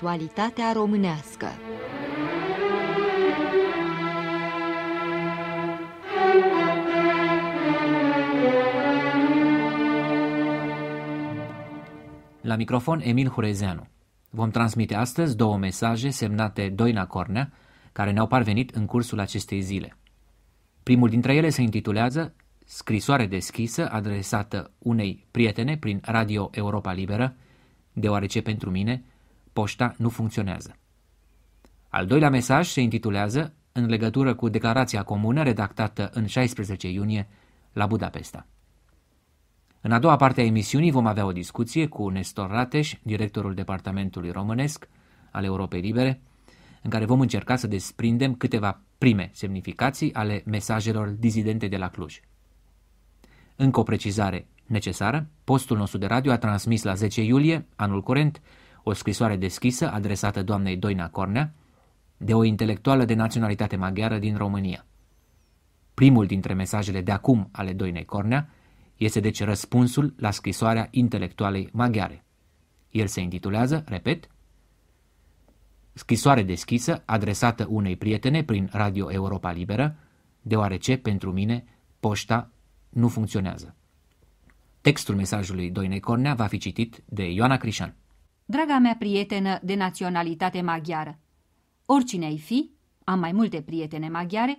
actualitatea românească. La microfon Emil Hurezeanu. Vom transmite astăzi două mesaje semnate Doina Cornea, care ne-au parvenit în cursul acestei zile. Primul dintre ele se intitulează Scrisoare deschisă adresată unei prietene prin Radio Europa Liberă, deoarece pentru mine poșta nu funcționează. Al doilea mesaj se intitulează în legătură cu declarația comună redactată în 16 iunie la Budapesta. În a doua parte a emisiunii vom avea o discuție cu Nestor Rateș, directorul Departamentului Românesc al Europei Libere, în care vom încerca să desprindem câteva prime semnificații ale mesajelor dizidente de la Cluj. Încă o precizare necesară, postul nostru de radio a transmis la 10 iulie, anul curent, o scrisoare deschisă adresată doamnei Doina Cornea de o intelectuală de naționalitate maghiară din România. Primul dintre mesajele de acum ale Doinei Cornea este deci răspunsul la scrisoarea intelectualei maghiare. El se intitulează, repet, scrisoare deschisă adresată unei prietene prin Radio Europa Liberă, deoarece pentru mine poșta nu funcționează. Textul mesajului Doinei Cornea va fi citit de Ioana Crișan draga mea prietenă de naționalitate maghiară. Oricine ai fi, am mai multe prietene maghiare,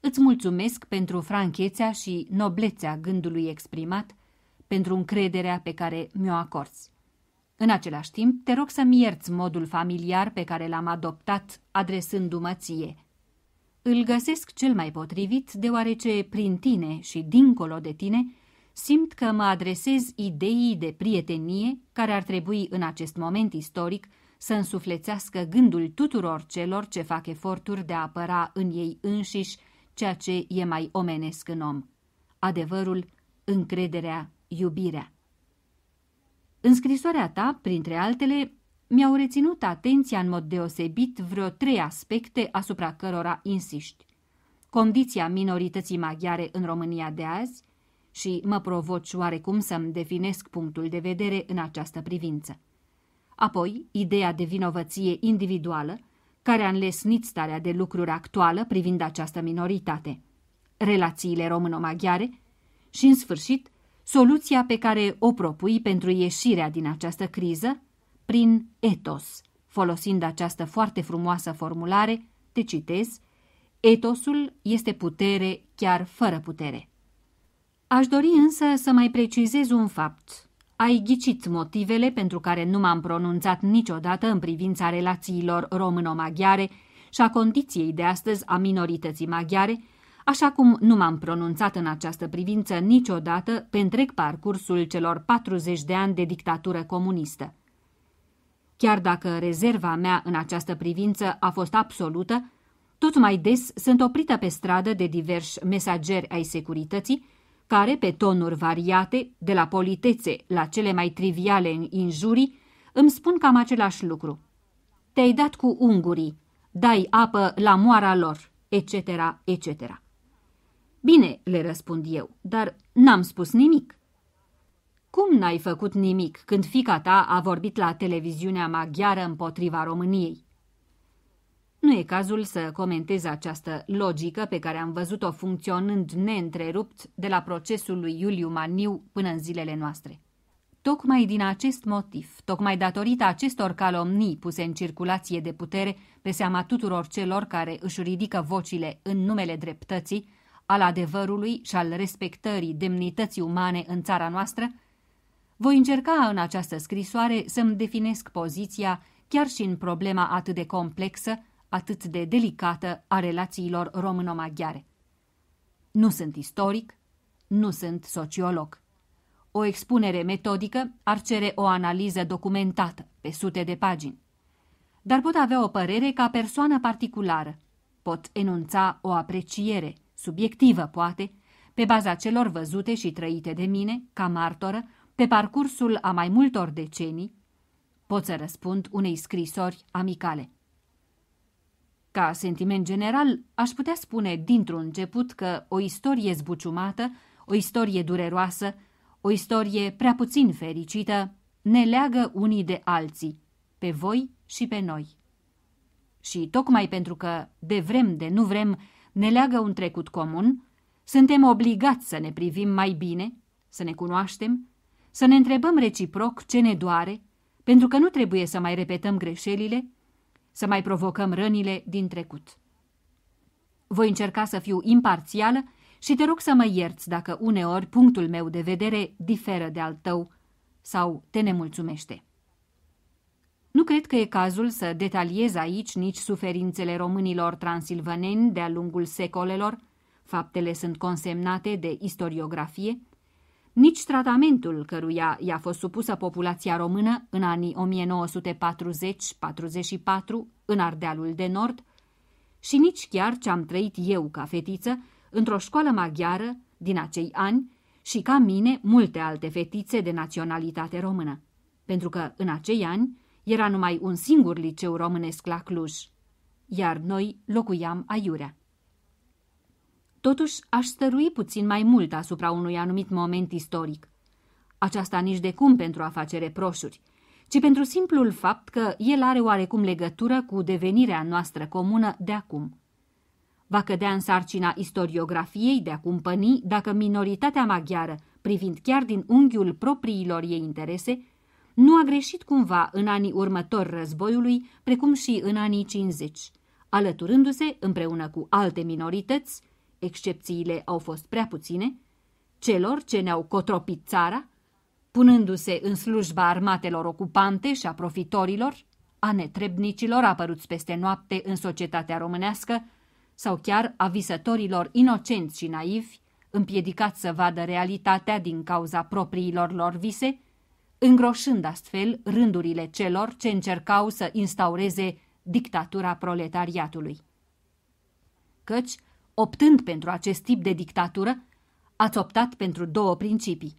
îți mulțumesc pentru franchețea și noblețea gândului exprimat, pentru încrederea pe care mi-o acorzi. În același timp, te rog să-mi ierți modul familiar pe care l-am adoptat adresându-mă ție. Îl găsesc cel mai potrivit, deoarece prin tine și dincolo de tine simt că mă adresez ideii de prietenie care ar trebui în acest moment istoric să însuflețească gândul tuturor celor ce fac eforturi de a apăra în ei înșiși ceea ce e mai omenesc în om, adevărul, încrederea, iubirea. În scrisoarea ta, printre altele, mi-au reținut atenția în mod deosebit vreo trei aspecte asupra cărora insiști. Condiția minorității maghiare în România de azi, și mă provoci oarecum să-mi definesc punctul de vedere în această privință. Apoi, ideea de vinovăție individuală, care a înlesnit starea de lucruri actuală privind această minoritate, relațiile româno-maghiare și, în sfârșit, soluția pe care o propui pentru ieșirea din această criză prin etos, folosind această foarte frumoasă formulare, te citez, etosul este putere chiar fără putere. Aș dori însă să mai precizez un fapt. Ai ghicit motivele pentru care nu m-am pronunțat niciodată în privința relațiilor româno-maghiare și a condiției de astăzi a minorității maghiare, așa cum nu m-am pronunțat în această privință niciodată pe întreg parcursul celor 40 de ani de dictatură comunistă. Chiar dacă rezerva mea în această privință a fost absolută, tot mai des sunt oprită pe stradă de diversi mesageri ai securității, care, pe tonuri variate, de la politețe la cele mai triviale injurii, îmi spun cam același lucru. Te-ai dat cu ungurii, dai apă la moara lor, etc., etc. Bine, le răspund eu, dar n-am spus nimic. Cum n-ai făcut nimic când fica ta a vorbit la televiziunea maghiară împotriva României? Nu e cazul să comentez această logică pe care am văzut-o funcționând neîntrerupt de la procesul lui Iuliu Maniu până în zilele noastre. Tocmai din acest motiv, tocmai datorită acestor calomnii puse în circulație de putere pe seama tuturor celor care își ridică vocile în numele dreptății, al adevărului și al respectării demnității umane în țara noastră, voi încerca în această scrisoare să-mi definesc poziția chiar și în problema atât de complexă atât de delicată a relațiilor româno-maghiare. Nu sunt istoric, nu sunt sociolog. O expunere metodică ar cere o analiză documentată, pe sute de pagini. Dar pot avea o părere ca persoană particulară. Pot enunța o apreciere, subiectivă poate, pe baza celor văzute și trăite de mine, ca martoră, pe parcursul a mai multor decenii, pot să răspund unei scrisori amicale. Ca sentiment general, aș putea spune dintr-un început că o istorie zbuciumată, o istorie dureroasă, o istorie prea puțin fericită, ne leagă unii de alții, pe voi și pe noi. Și tocmai pentru că, de vrem de nu vrem, ne leagă un trecut comun, suntem obligați să ne privim mai bine, să ne cunoaștem, să ne întrebăm reciproc ce ne doare, pentru că nu trebuie să mai repetăm greșelile, să mai provocăm rănile din trecut. Voi încerca să fiu imparțială și te rog să mă ierți dacă uneori punctul meu de vedere diferă de al tău sau te nemulțumește. Nu cred că e cazul să detaliez aici nici suferințele românilor transilvaneni de-a lungul secolelor, faptele sunt consemnate de istoriografie, nici tratamentul căruia i-a fost supusă populația română în anii 1940-44 în Ardealul de Nord și nici chiar ce am trăit eu ca fetiță într-o școală maghiară din acei ani și ca mine multe alte fetițe de naționalitate română, pentru că în acei ani era numai un singur liceu românesc la Cluj, iar noi locuiam aiurea. Totuși, aș stărui puțin mai mult asupra unui anumit moment istoric. Aceasta nici de cum pentru a face reproșuri, ci pentru simplul fapt că el are oarecum legătură cu devenirea noastră comună de acum. Va cădea în sarcina istoriografiei de a cumpăni dacă minoritatea maghiară, privind chiar din unghiul propriilor ei interese, nu a greșit cumva în anii următori războiului, precum și în anii 50, alăturându-se, împreună cu alte minorități, excepțiile au fost prea puține, celor ce ne-au cotropit țara, punându-se în slujba armatelor ocupante și a profitorilor, a netrebnicilor apăruți peste noapte în societatea românească sau chiar a visătorilor inocenți și naivi, împiedicați să vadă realitatea din cauza propriilor lor vise, îngroșând astfel rândurile celor ce încercau să instaureze dictatura proletariatului. Căci, Optând pentru acest tip de dictatură, ați optat pentru două principii,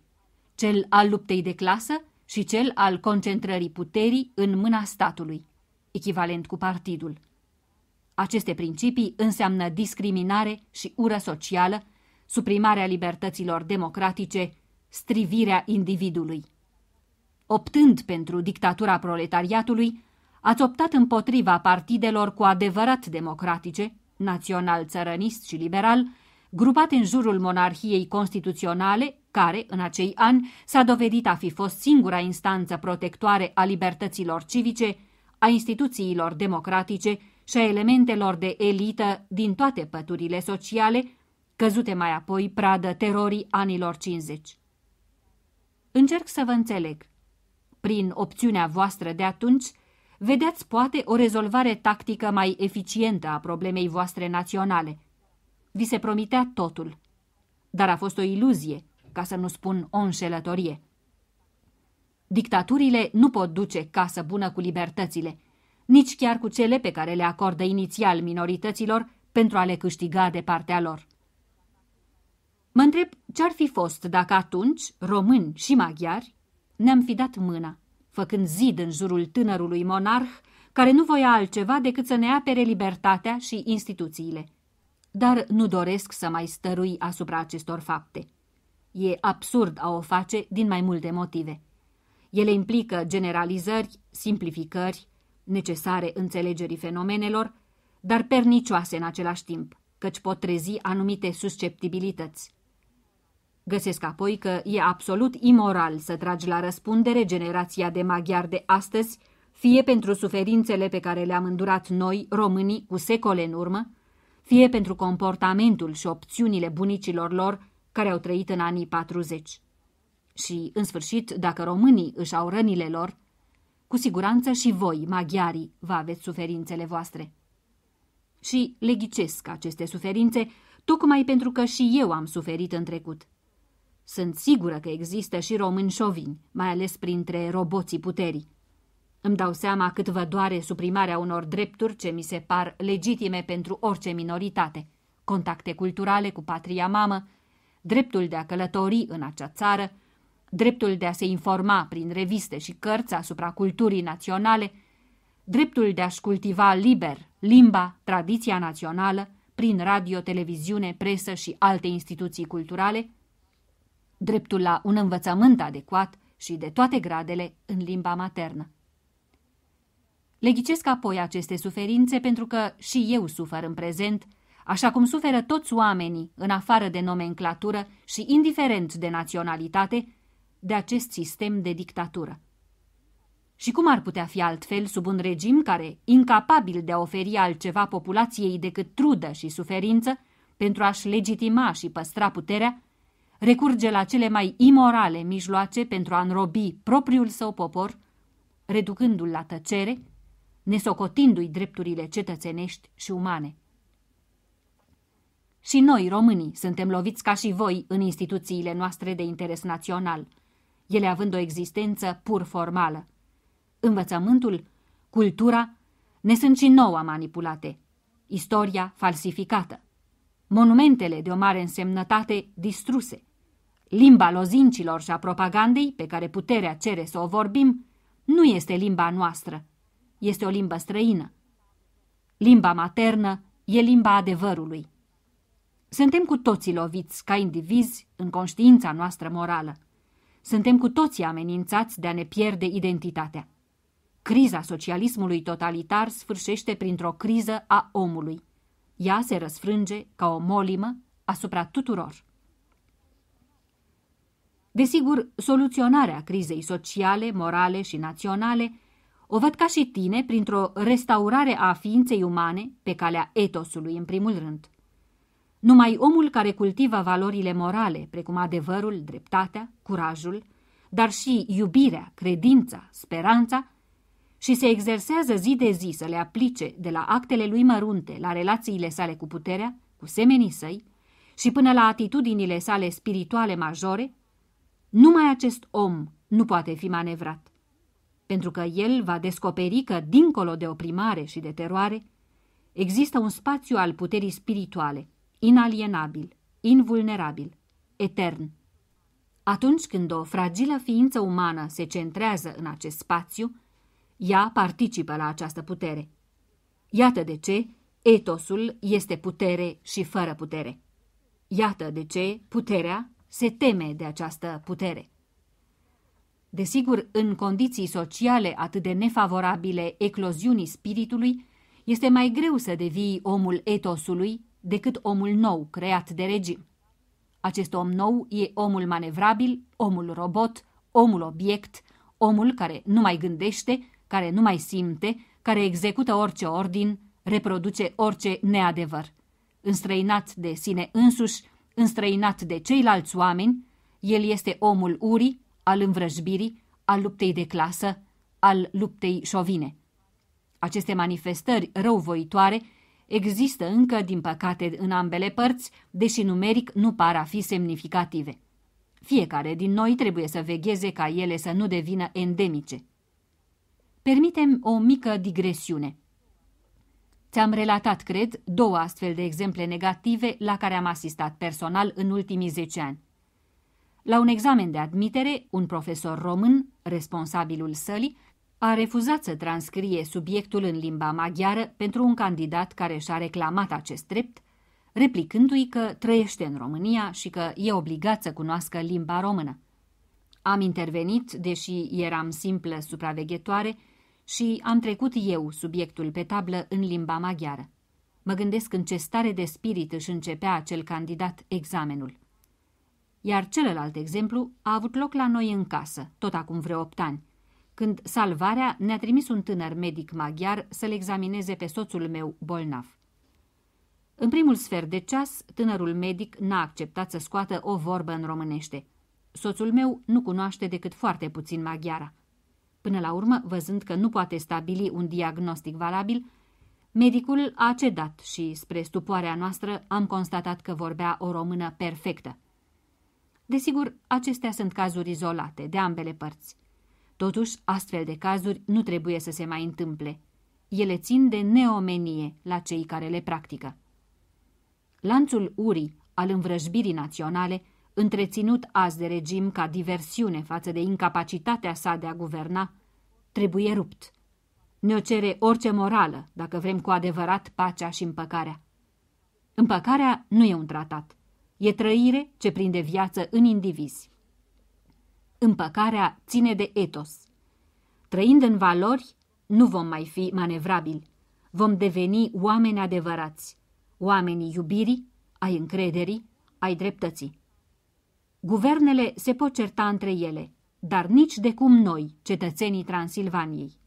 cel al luptei de clasă și cel al concentrării puterii în mâna statului, echivalent cu partidul. Aceste principii înseamnă discriminare și ură socială, suprimarea libertăților democratice, strivirea individului. Optând pentru dictatura proletariatului, ați optat împotriva partidelor cu adevărat democratice, național țărănist și liberal, grupat în jurul monarhiei constituționale, care, în acei ani, s-a dovedit a fi fost singura instanță protectoare a libertăților civice, a instituțiilor democratice și a elementelor de elită din toate păturile sociale, căzute mai apoi pradă terorii anilor 50. Încerc să vă înțeleg. Prin opțiunea voastră de atunci, vedeați poate o rezolvare tactică mai eficientă a problemei voastre naționale. Vi se promitea totul, dar a fost o iluzie, ca să nu spun o înșelătorie. Dictaturile nu pot duce casă bună cu libertățile, nici chiar cu cele pe care le acordă inițial minorităților pentru a le câștiga de partea lor. Mă întreb ce-ar fi fost dacă atunci români și maghiari ne-am fi dat mâna făcând zid în jurul tânărului monarh, care nu voia altceva decât să ne apere libertatea și instituțiile. Dar nu doresc să mai stărui asupra acestor fapte. E absurd a o face din mai multe motive. Ele implică generalizări, simplificări, necesare înțelegerii fenomenelor, dar pernicioase în același timp, căci pot trezi anumite susceptibilități. Găsesc apoi că e absolut imoral să tragi la răspundere generația de maghiari de astăzi, fie pentru suferințele pe care le-am îndurat noi, românii, cu secole în urmă, fie pentru comportamentul și opțiunile bunicilor lor care au trăit în anii 40. Și, în sfârșit, dacă românii își au rănile lor, cu siguranță și voi, maghiarii, vă aveți suferințele voastre. Și le ghicesc aceste suferințe, tocmai pentru că și eu am suferit în trecut. Sunt sigură că există și români șovini, mai ales printre roboții puterii. Îmi dau seama cât vă doare suprimarea unor drepturi ce mi se par legitime pentru orice minoritate, contacte culturale cu patria mamă, dreptul de a călători în acea țară, dreptul de a se informa prin reviste și cărți asupra culturii naționale, dreptul de a-și cultiva liber limba, tradiția națională, prin radio, televiziune, presă și alte instituții culturale – dreptul la un învățământ adecvat și de toate gradele în limba maternă. Le ghicesc apoi aceste suferințe pentru că și eu sufăr în prezent, așa cum suferă toți oamenii, în afară de nomenclatură și indiferent de naționalitate, de acest sistem de dictatură. Și cum ar putea fi altfel sub un regim care, incapabil de a oferi altceva populației decât trudă și suferință, pentru a-și legitima și păstra puterea, recurge la cele mai imorale mijloace pentru a înrobi propriul său popor, reducându-l la tăcere, nesocotindu-i drepturile cetățenești și umane. Și noi, românii, suntem loviți ca și voi în instituțiile noastre de interes național, ele având o existență pur formală. Învățământul, cultura, ne sunt și nouă manipulate, istoria falsificată, monumentele de o mare însemnătate distruse – Limba lozincilor și a propagandei, pe care puterea cere să o vorbim, nu este limba noastră, este o limbă străină. Limba maternă e limba adevărului. Suntem cu toții loviți, ca indivizi, în conștiința noastră morală. Suntem cu toții amenințați de a ne pierde identitatea. Criza socialismului totalitar sfârșește printr-o criză a omului. Ea se răsfrânge ca o molimă asupra tuturor. Desigur, soluționarea crizei sociale, morale și naționale o văd ca și tine printr-o restaurare a ființei umane pe calea etosului în primul rând. Numai omul care cultivă valorile morale, precum adevărul, dreptatea, curajul, dar și iubirea, credința, speranța, și se exersează zi de zi să le aplice de la actele lui mărunte la relațiile sale cu puterea, cu semenii săi, și până la atitudinile sale spirituale majore, numai acest om nu poate fi manevrat, pentru că el va descoperi că, dincolo de oprimare și de teroare, există un spațiu al puterii spirituale, inalienabil, invulnerabil, etern. Atunci când o fragilă ființă umană se centrează în acest spațiu, ea participă la această putere. Iată de ce etosul este putere și fără putere. Iată de ce puterea se teme de această putere. Desigur, în condiții sociale atât de nefavorabile ecloziunii spiritului, este mai greu să devii omul etosului decât omul nou creat de regim. Acest om nou e omul manevrabil, omul robot, omul obiect, omul care nu mai gândește, care nu mai simte, care execută orice ordin, reproduce orice neadevăr. Înstrăinat de sine însuși, Înstrăinat de ceilalți oameni, el este omul urii, al învrăjbirii, al luptei de clasă, al luptei șovine. Aceste manifestări răuvoitoare există încă, din păcate, în ambele părți, deși numeric nu par a fi semnificative. Fiecare din noi trebuie să vegheze ca ele să nu devină endemice. Permitem o mică digresiune – Ți-am relatat, cred, două astfel de exemple negative la care am asistat personal în ultimii zece ani. La un examen de admitere, un profesor român, responsabilul sălii, a refuzat să transcrie subiectul în limba maghiară pentru un candidat care și-a reclamat acest drept, replicându-i că trăiește în România și că e obligat să cunoască limba română. Am intervenit, deși eram simplă supraveghetoare, și am trecut eu subiectul pe tablă în limba maghiară. Mă gândesc în ce stare de spirit își începea acel candidat examenul. Iar celălalt exemplu a avut loc la noi în casă, tot acum vreo opt ani, când salvarea ne-a trimis un tânăr medic maghiar să-l examineze pe soțul meu bolnav. În primul sfert de ceas, tânărul medic n-a acceptat să scoată o vorbă în românește. Soțul meu nu cunoaște decât foarte puțin maghiara. Până la urmă, văzând că nu poate stabili un diagnostic valabil, medicul a cedat și, spre stupoarea noastră, am constatat că vorbea o română perfectă. Desigur, acestea sunt cazuri izolate, de ambele părți. Totuși, astfel de cazuri nu trebuie să se mai întâmple. Ele țin de neomenie la cei care le practică. Lanțul urii al învrăjbirii naționale întreținut azi de regim ca diversiune față de incapacitatea sa de a guverna, trebuie rupt. Ne-o cere orice morală, dacă vrem cu adevărat pacea și împăcarea. Împăcarea nu e un tratat, e trăire ce prinde viață în indivizi. Împăcarea ține de etos. Trăind în valori, nu vom mai fi manevrabili. Vom deveni oameni adevărați, oamenii iubirii, ai încrederii, ai dreptății. Guvernele se pot certa între ele, dar nici de cum noi, cetățenii Transilvaniei.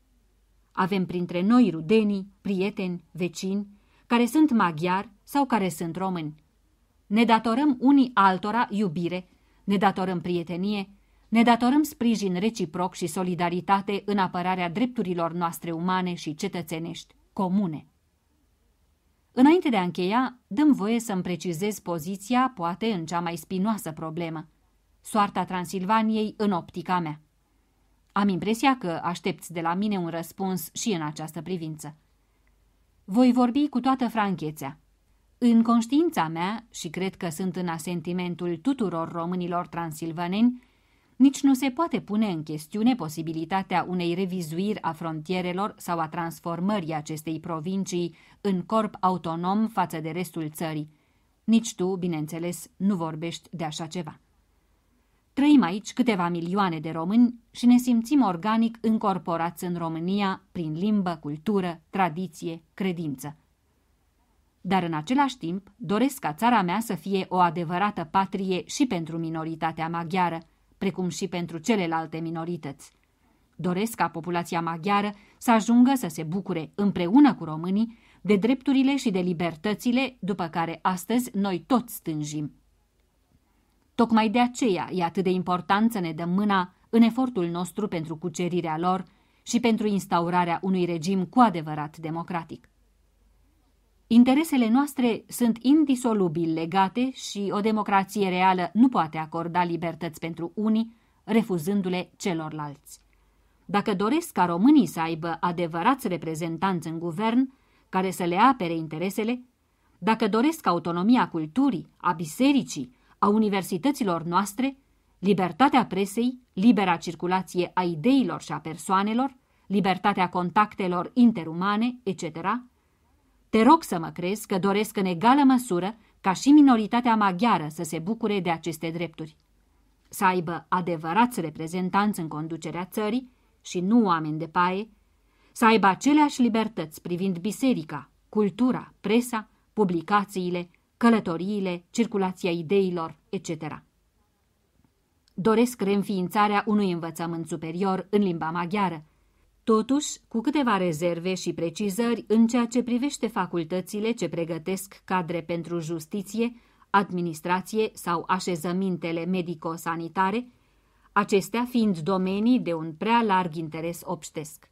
Avem printre noi rudenii, prieteni, vecini, care sunt maghiari sau care sunt români. Ne datorăm unii altora iubire, ne datorăm prietenie, ne datorăm sprijin reciproc și solidaritate în apărarea drepturilor noastre umane și cetățenești comune. Înainte de a încheia, dăm voie să-mi precizez poziția, poate, în cea mai spinoasă problemă. Soarta Transilvaniei în optica mea. Am impresia că aștepți de la mine un răspuns și în această privință. Voi vorbi cu toată franchețea. În conștiința mea, și cred că sunt în asentimentul tuturor românilor transilvaneni, nici nu se poate pune în chestiune posibilitatea unei revizuiri a frontierelor sau a transformării acestei provincii în corp autonom față de restul țării. Nici tu, bineînțeles, nu vorbești de așa ceva. Trăim aici câteva milioane de români și ne simțim organic încorporați în România prin limbă, cultură, tradiție, credință. Dar în același timp doresc ca țara mea să fie o adevărată patrie și pentru minoritatea maghiară – precum și pentru celelalte minorități. Doresc ca populația maghiară să ajungă să se bucure împreună cu românii de drepturile și de libertățile după care astăzi noi toți stânjim. Tocmai de aceea e atât de important să ne dăm mâna în efortul nostru pentru cucerirea lor și pentru instaurarea unui regim cu adevărat democratic. Interesele noastre sunt indisolubil legate și o democrație reală nu poate acorda libertăți pentru unii, refuzându-le celorlalți. Dacă doresc ca românii să aibă adevărați reprezentanți în guvern, care să le apere interesele, dacă doresc autonomia culturii, a bisericii, a universităților noastre, libertatea presei, libera circulație a ideilor și a persoanelor, libertatea contactelor interumane, etc., te rog să mă crezi că doresc în egală măsură ca și minoritatea maghiară să se bucure de aceste drepturi. Să aibă adevărați reprezentanți în conducerea țării și nu oameni de paie, să aibă aceleași libertăți privind biserica, cultura, presa, publicațiile, călătoriile, circulația ideilor, etc. Doresc reînființarea unui învățământ superior în limba maghiară, totuși cu câteva rezerve și precizări în ceea ce privește facultățile ce pregătesc cadre pentru justiție, administrație sau așezămintele medico-sanitare, acestea fiind domenii de un prea larg interes obștesc.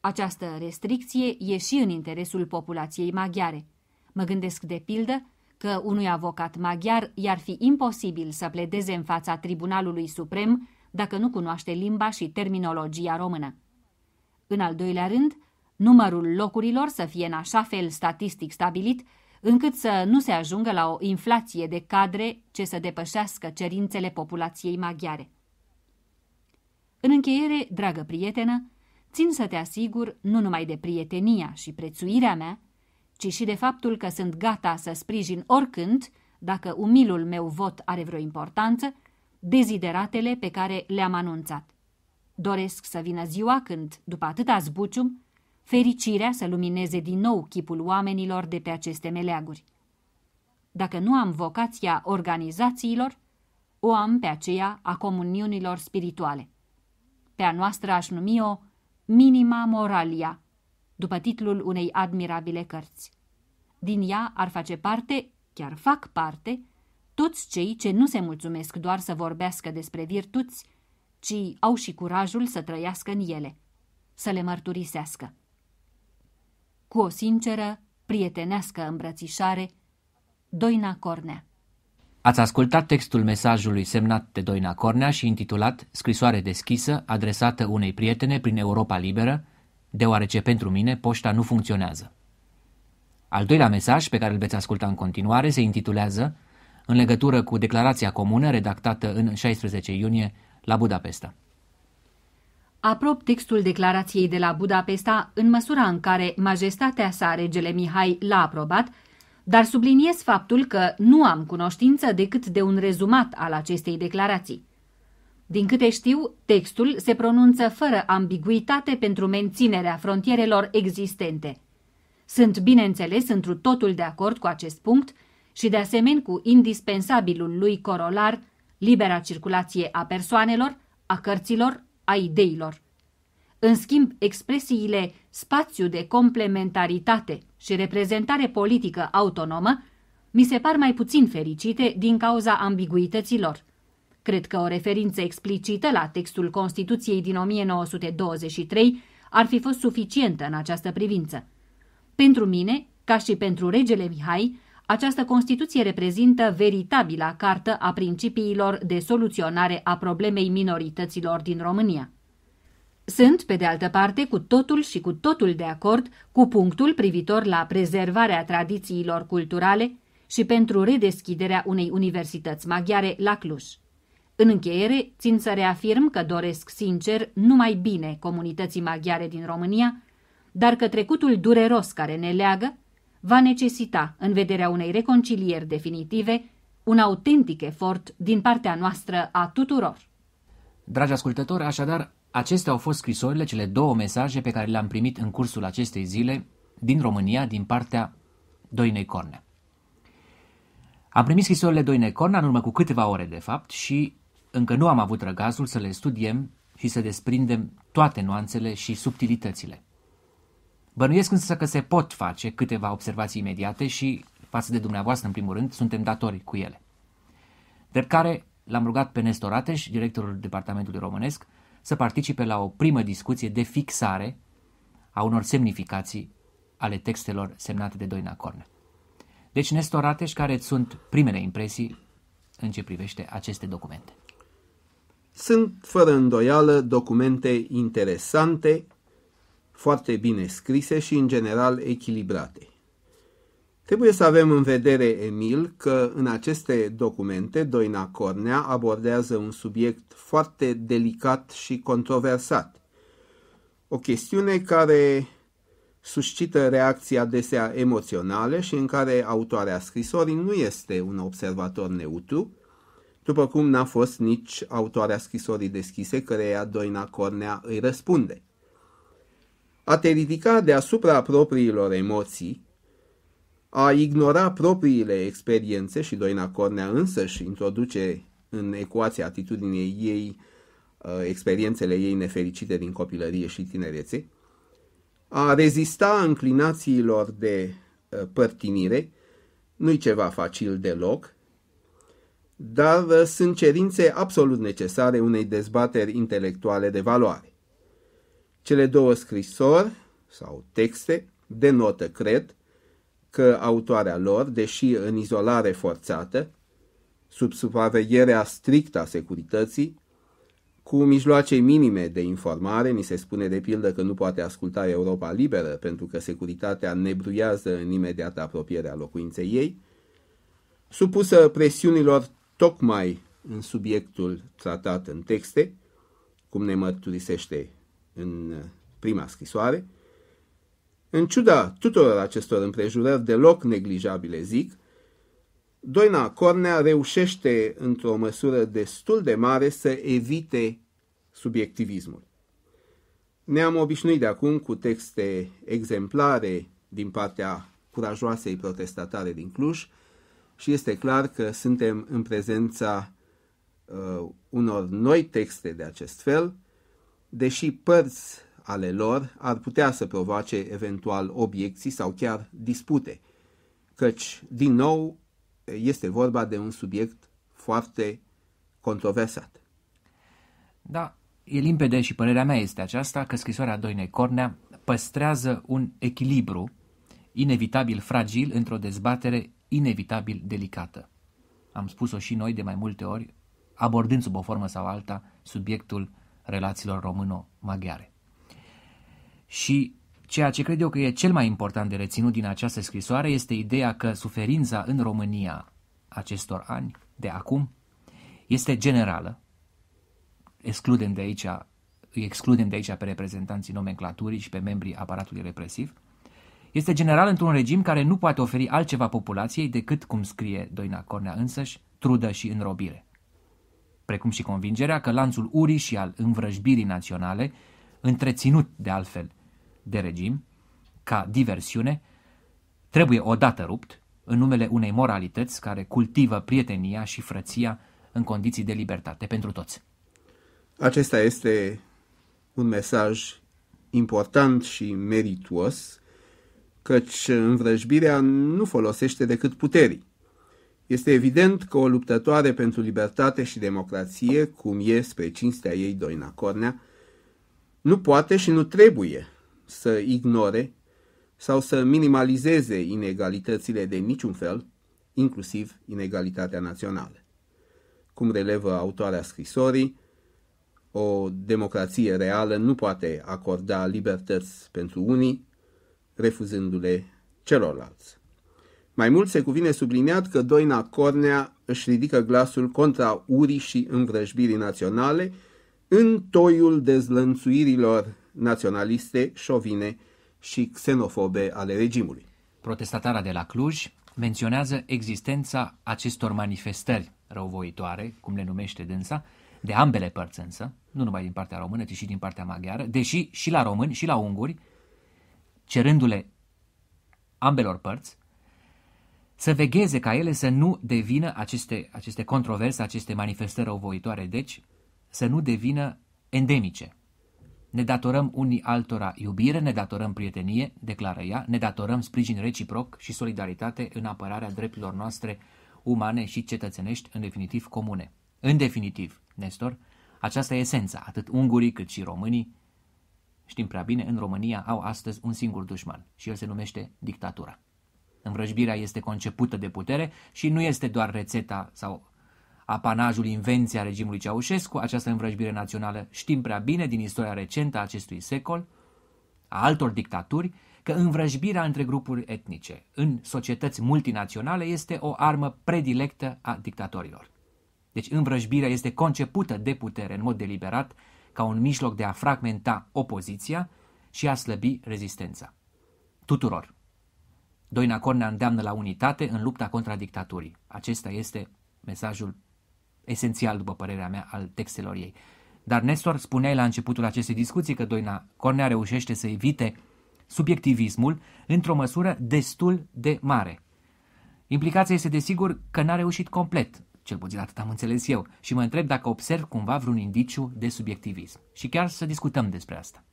Această restricție e și în interesul populației maghiare. Mă gândesc de pildă că unui avocat maghiar i-ar fi imposibil să pledeze în fața Tribunalului Suprem dacă nu cunoaște limba și terminologia română. În al doilea rând, numărul locurilor să fie în așa fel statistic stabilit, încât să nu se ajungă la o inflație de cadre ce să depășească cerințele populației maghiare. În încheiere, dragă prietenă, țin să te asigur nu numai de prietenia și prețuirea mea, ci și de faptul că sunt gata să sprijin oricând, dacă umilul meu vot are vreo importanță, dezideratele pe care le-am anunțat. Doresc să vină ziua când, după atâta zbucium, fericirea să lumineze din nou chipul oamenilor de pe aceste meleaguri. Dacă nu am vocația organizațiilor, o am pe aceea a comuniunilor spirituale. Pe a noastră aș numi-o Minima Moralia, după titlul unei admirabile cărți. Din ea ar face parte, chiar fac parte, toți cei ce nu se mulțumesc doar să vorbească despre virtuți, ci au și curajul să trăiască în ele, să le mărturisească. Cu o sinceră, prietenească îmbrățișare, Doina Cornea. Ați ascultat textul mesajului semnat de Doina Cornea și intitulat Scrisoare deschisă adresată unei prietene prin Europa Liberă, deoarece pentru mine poșta nu funcționează. Al doilea mesaj pe care îl veți asculta în continuare se intitulează în legătură cu declarația comună redactată în 16 iunie la Budapesta. Aprob textul declarației de la Budapesta în măsura în care majestatea sa, regele Mihai, l-a aprobat, dar subliniez faptul că nu am cunoștință decât de un rezumat al acestei declarații. Din câte știu, textul se pronunță fără ambiguitate pentru menținerea frontierelor existente. Sunt, bineînțeles, întru totul de acord cu acest punct și de asemenea cu indispensabilul lui corolar – libera circulație a persoanelor, a cărților, a ideilor. În schimb, expresiile spațiu de complementaritate și reprezentare politică autonomă mi se par mai puțin fericite din cauza ambiguităților. Cred că o referință explicită la textul Constituției din 1923 ar fi fost suficientă în această privință. Pentru mine, ca și pentru regele Mihai, această Constituție reprezintă veritabila cartă a principiilor de soluționare a problemei minorităților din România. Sunt, pe de altă parte, cu totul și cu totul de acord cu punctul privitor la prezervarea tradițiilor culturale și pentru redeschiderea unei universități maghiare la Cluj. În încheiere, țin să reafirm că doresc sincer numai bine comunității maghiare din România, dar că trecutul dureros care ne leagă va necesita, în vederea unei reconcilieri definitive, un autentic efort din partea noastră a tuturor. Dragi ascultători, așadar, acestea au fost scrisorile, cele două mesaje pe care le-am primit în cursul acestei zile din România, din partea Doinei Cornea. Am primit scrisorile Doinei Cornea în urmă cu câteva ore, de fapt, și încă nu am avut răgazul să le studiem și să desprindem toate nuanțele și subtilitățile. Bănuiesc însă că se pot face câteva observații imediate și, față de dumneavoastră în primul rând, suntem datori cu ele. Drept care l-am rugat pe Nestor Ateș, directorul Departamentului Românesc, să participe la o primă discuție de fixare a unor semnificații ale textelor semnate de Doina Corne. Deci, Nestor Ateș, care sunt primele impresii în ce privește aceste documente? Sunt, fără îndoială, documente interesante foarte bine scrise și, în general, echilibrate. Trebuie să avem în vedere, Emil, că în aceste documente Doina Cornea abordează un subiect foarte delicat și controversat. O chestiune care suscită reacții adesea emoționale și în care autoarea scrisorii nu este un observator neutru, după cum n-a fost nici autoarea scrisorii deschise, căreia Doina Cornea îi răspunde a te ridica deasupra propriilor emoții, a ignora propriile experiențe și Doina Cornea și introduce în ecuația atitudinii ei uh, experiențele ei nefericite din copilărie și tinerețe, a rezista înclinațiilor de uh, părtinire, nu-i ceva facil deloc, dar uh, sunt cerințe absolut necesare unei dezbateri intelectuale de valoare. Cele două scrisori sau texte denotă, cred, că autoarea lor, deși în izolare forțată, sub supravegherea strictă a securității, cu mijloace minime de informare, ni se spune de pildă că nu poate asculta Europa Liberă pentru că securitatea nebruiază în imediată apropierea locuinței ei, supusă presiunilor tocmai în subiectul tratat în texte, cum ne mărturisește în uh, prima scrisoare, în ciuda tuturor acestor împrejurări deloc neglijabile, zic, Doina Cornea reușește într-o măsură destul de mare să evite subiectivismul. Ne-am obișnuit de acum cu texte exemplare din partea curajoasei protestatare din Cluj și este clar că suntem în prezența uh, unor noi texte de acest fel, deși părți ale lor ar putea să provoace eventual obiecții sau chiar dispute, căci, din nou, este vorba de un subiect foarte controversat. Da, e limpede și părerea mea este aceasta că scrisoarea Doinei Cornea păstrează un echilibru inevitabil fragil într-o dezbatere inevitabil delicată. Am spus-o și noi de mai multe ori, abordând sub o formă sau alta subiectul relațiilor româno-maghiare. Și ceea ce cred eu că e cel mai important de reținut din această scrisoare este ideea că suferința în România acestor ani, de acum, este generală. Excludem de aici, îi excludem de aici pe reprezentanții nomenclaturii și pe membrii aparatului represiv. Este general într-un regim care nu poate oferi altceva populației decât, cum scrie Doina Cornea însăși, trudă și înrobire precum și convingerea că lanțul urii și al învrăjbirii naționale, întreținut de altfel de regim, ca diversiune, trebuie odată rupt în numele unei moralități care cultivă prietenia și frăția în condiții de libertate pentru toți. Acesta este un mesaj important și merituos, căci învrăjbirea nu folosește decât puterii. Este evident că o luptătoare pentru libertate și democrație, cum e spre cinstea ei Doina Cornea, nu poate și nu trebuie să ignore sau să minimalizeze inegalitățile de niciun fel, inclusiv inegalitatea națională. Cum relevă autoarea scrisorii, o democrație reală nu poate acorda libertăți pentru unii, refuzându-le celorlalți. Mai mult se cuvine subliniat că Doina Cornea își ridică glasul contra urii și învrăjbirii naționale în toiul dezlănțuirilor naționaliste, șovine și xenofobe ale regimului. Protestatara de la Cluj menționează existența acestor manifestări răuvoitoare, cum le numește dânsa, de ambele părți însă, nu numai din partea română, ci și din partea maghiară, deși și la români și la unguri, cerându-le ambelor părți să vegheze ca ele să nu devină aceste, aceste controverse, aceste manifestări ovoitoare, deci să nu devină endemice. Ne datorăm unii altora iubire, ne datorăm prietenie, declară ea, ne datorăm sprijin reciproc și solidaritate în apărarea drepturilor noastre umane și cetățenești, în definitiv comune. În definitiv, Nestor, aceasta e esența, atât ungurii cât și românii. Știm prea bine, în România au astăzi un singur dușman și el se numește dictatura. Învrăjbirea este concepută de putere și nu este doar rețeta sau apanajul invenția regimului Ceaușescu, această învrăjbire națională știm prea bine din istoria recentă a acestui secol, a altor dictaturi, că învrăjbirea între grupuri etnice în societăți multinaționale este o armă predilectă a dictatorilor. Deci învrăjbirea este concepută de putere în mod deliberat ca un mijloc de a fragmenta opoziția și a slăbi rezistența. Tuturor! Doina Cornea îndeamnă la unitate în lupta contra dictaturii. Acesta este mesajul esențial, după părerea mea, al textelor ei. Dar Nestor spunea la începutul acestei discuții că Doina Cornea reușește să evite subiectivismul într-o măsură destul de mare. Implicația este desigur că n-a reușit complet, cel puțin atât am înțeles eu, și mă întreb dacă observ cumva vreun indiciu de subiectivism. Și chiar să discutăm despre asta.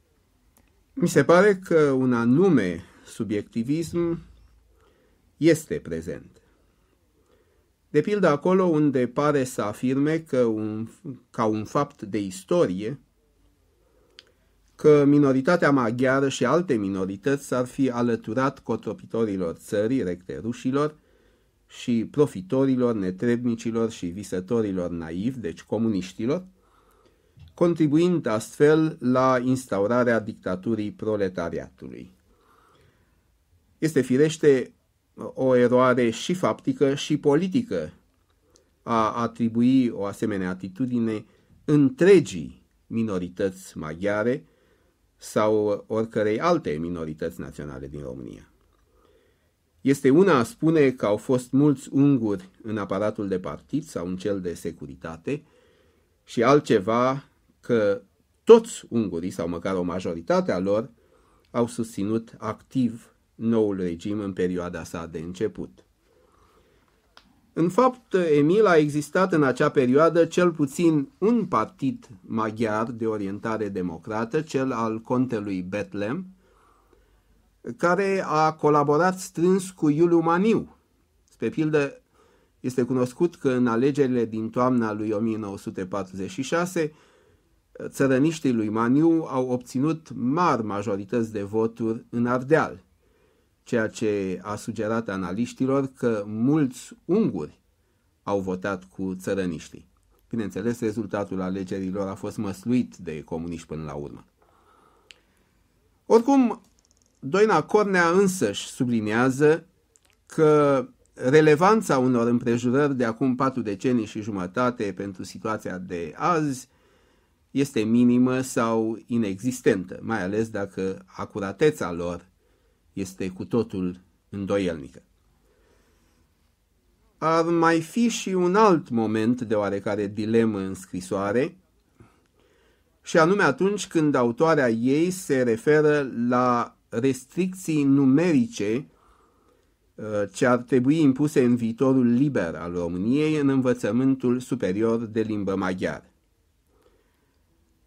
Mi se pare că un anume subiectivism este prezent. De pildă acolo unde pare să afirme că un, ca un fapt de istorie că minoritatea maghiară și alte minorități s-ar fi alăturat cotropitorilor țării, recte rușilor, și profitorilor, netrebnicilor și visătorilor naivi, deci comuniștilor, contribuind astfel la instaurarea dictaturii proletariatului. Este firește o eroare și faptică și politică a atribui o asemenea atitudine întregii minorități maghiare sau oricărei alte minorități naționale din România. Este una a spune că au fost mulți unguri în aparatul de partid sau în cel de securitate și altceva că toți ungurii, sau măcar o majoritate a lor, au susținut activ noul regim în perioada sa de început. În fapt, Emil a existat în acea perioadă cel puțin un partid maghiar de orientare democrată, cel al contelui Betlem, care a colaborat strâns cu Iuliu Maniu. Spre pildă, este cunoscut că în alegerile din toamna lui 1946, țărăniștii lui Maniu au obținut mari majorități de voturi în Ardeal ceea ce a sugerat analiștilor că mulți unguri au votat cu țărăniștii. Bineînțeles, rezultatul alegerilor a fost măsluit de comuniști până la urmă. Oricum, Doina Cornea însăși subliniază că relevanța unor împrejurări de acum patru decenii și jumătate pentru situația de azi este minimă sau inexistentă, mai ales dacă acurateța lor este cu totul îndoielnică. Ar mai fi și un alt moment de oarecare dilemă în scrisoare, și anume atunci când autoarea ei se referă la restricții numerice uh, ce ar trebui impuse în viitorul liber al României în învățământul superior de limbă maghiară.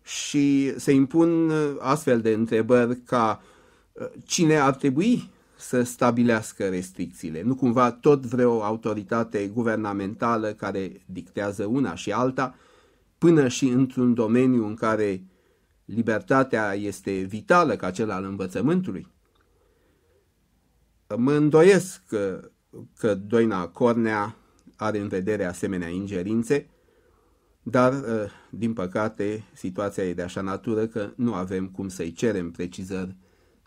Și se impun uh, astfel de întrebări ca uh, cine ar trebui să stabilească restricțiile, nu cumva tot vreo autoritate guvernamentală care dictează una și alta, până și într-un domeniu în care libertatea este vitală ca cel al învățământului? Mă îndoiesc că, că Doina Cornea are în vedere asemenea ingerințe, dar, ă, din păcate, situația e de așa natură că nu avem cum să-i cerem precizări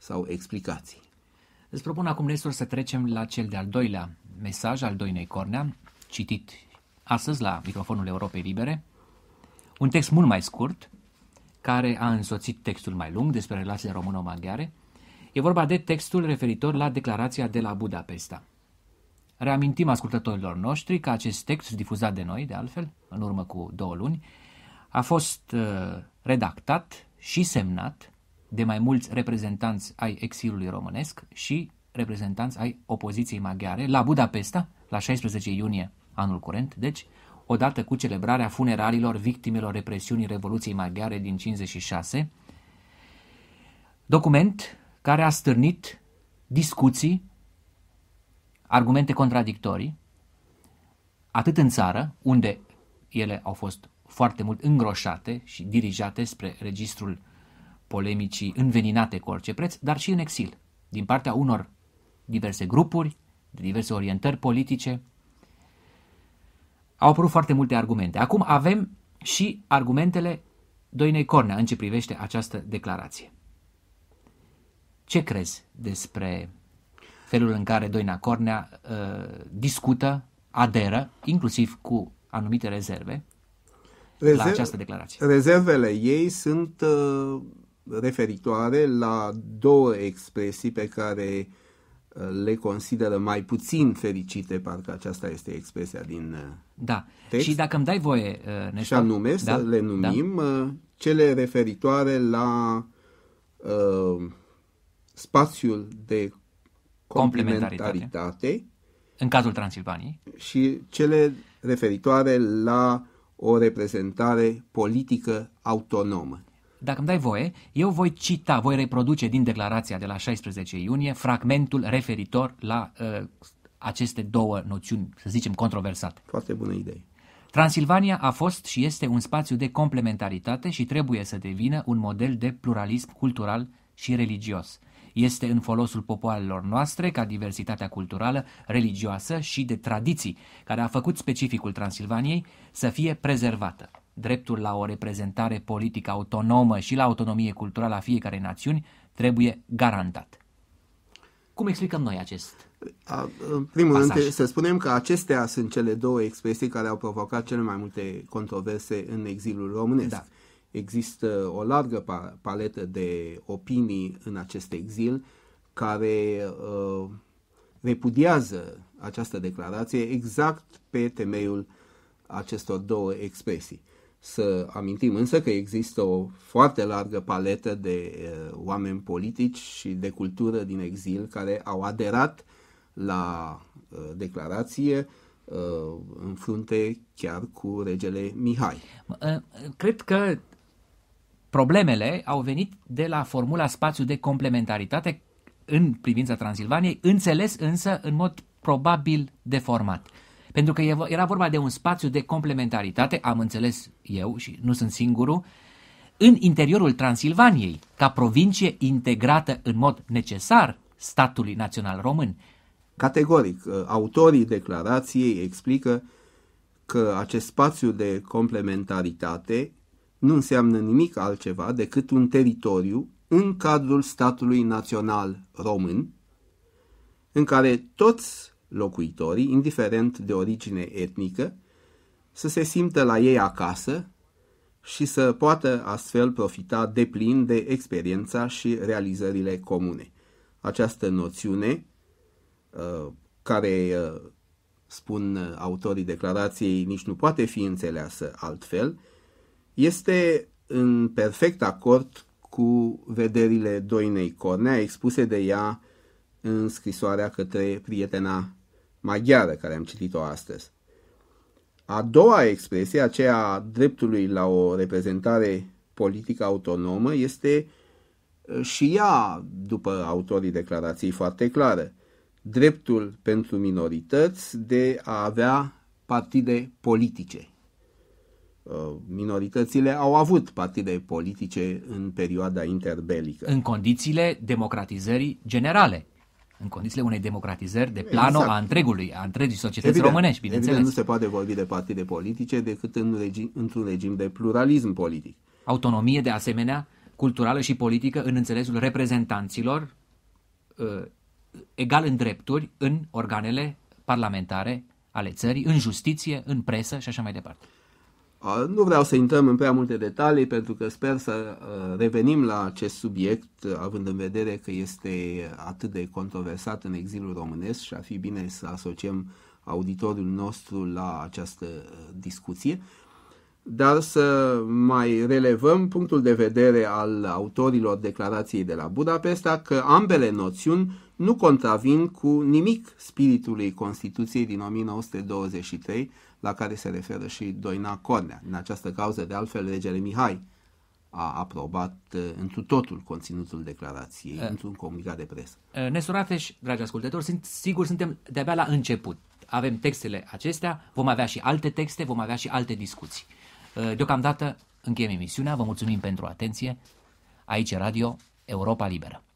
sau explicații. Îți propun acum, Nestor, să trecem la cel de-al doilea mesaj al Doinei Cornea, citit astăzi la microfonul Europei Libere, un text mult mai scurt, care a însoțit textul mai lung despre relațiile româno-maghiare. E vorba de textul referitor la declarația de la Budapesta. Reamintim ascultătorilor noștri că acest text, difuzat de noi, de altfel, în urmă cu două luni, a fost uh, redactat și semnat de mai mulți reprezentanți ai exilului românesc și reprezentanți ai opoziției maghiare la Budapesta, la 16 iunie anul curent, deci, odată cu celebrarea funeralilor victimelor represiunii Revoluției Maghiare din 56, document care a stârnit discuții, argumente contradictorii, atât în țară, unde ele au fost foarte mult îngroșate și dirijate spre registrul polemicii înveninate cu orice preț, dar și în exil, din partea unor diverse grupuri, de diverse orientări politice. Au apărut foarte multe argumente. Acum avem și argumentele Doinei Cornea în ce privește această declarație. Ce crezi despre felul în care Doina Cornea uh, discută, aderă, inclusiv cu anumite rezerve, Rezerv, la această declarație? Rezervele ei sunt uh, referitoare la două expresii pe care uh, le consideră mai puțin fericite, parcă aceasta este expresia din uh, da. text. Și dacă îmi dai voie, uh, ne Și anume, da? să le numim, da. cele referitoare la uh, spațiul de complementaritate, complementaritate în cazul Transilvaniei și cele referitoare la o reprezentare politică autonomă dacă îmi dai voie, eu voi cita, voi reproduce din declarația de la 16 iunie fragmentul referitor la uh, aceste două noțiuni, să zicem, controversate. Foarte bună idee. Transilvania a fost și este un spațiu de complementaritate și trebuie să devină un model de pluralism cultural și religios. Este în folosul popoarelor noastre ca diversitatea culturală, religioasă și de tradiții, care a făcut specificul Transilvaniei, să fie prezervată dreptul la o reprezentare politică autonomă și la autonomie culturală a fiecarei națiuni trebuie garantat. Cum explicăm noi acest a, În primul pasaj? rând, să spunem că acestea sunt cele două expresii care au provocat cele mai multe controverse în exilul românesc. Da. Există o largă paletă de opinii în acest exil care uh, repudiază această declarație exact pe temeiul acestor două expresii. Să amintim însă că există o foarte largă paletă de uh, oameni politici și de cultură din exil care au aderat la uh, declarație uh, în frunte chiar cu regele Mihai. Cred că problemele au venit de la formula spațiu de complementaritate în privința Transilvaniei, înțeles însă în mod probabil deformat. Pentru că era vorba de un spațiu de complementaritate, am înțeles eu și nu sunt singurul, în interiorul Transilvaniei, ca provincie integrată în mod necesar statului național român. Categoric, uh, autorii declarației explică că acest spațiu de complementaritate nu înseamnă nimic altceva decât un teritoriu în cadrul statului național român, în care toți locuitorii, indiferent de origine etnică, să se simtă la ei acasă și să poată astfel profita deplin de experiența și realizările comune. Această noțiune, uh, care, uh, spun autorii declarației, nici nu poate fi înțeleasă altfel, este în perfect acord cu vederile Doinei Cornea expuse de ea în scrisoarea către prietena maghiară care am citit-o astăzi. A doua expresie, aceea a dreptului la o reprezentare politică autonomă, este și ea, după autorii declarației, foarte clară. Dreptul pentru minorități de a avea partide politice. Minoritățile au avut partide politice în perioada interbelică. În condițiile democratizării generale în condițiile unei democratizări de plano exact. a întregului, a întregii societăți evident, românești, bineînțeles. Evident, nu se poate vorbi de partide politice decât în regi, într-un regim de pluralism politic. Autonomie, de asemenea, culturală și politică în înțelesul reprezentanților uh, egal în drepturi în organele parlamentare ale țării, în justiție, în presă și așa mai departe. Nu vreau să intrăm în prea multe detalii pentru că sper să revenim la acest subiect, având în vedere că este atât de controversat în exilul românesc și ar fi bine să asociem auditoriul nostru la această discuție, dar să mai relevăm punctul de vedere al autorilor declarației de la Budapesta că ambele noțiuni nu contravin cu nimic spiritului Constituției din 1923, la care se referă și Doina Cornea. În această cauză, de altfel, regele Mihai a aprobat uh, întru totul conținutul declarației uh, într-un comunicat de presă. Uh, Nesurateși, dragi ascultători, sunt, sigur suntem de-abia la început. Avem textele acestea, vom avea și alte texte, vom avea și alte discuții. Deocamdată încheiem emisiunea, vă mulțumim pentru atenție. Aici Radio Europa Liberă.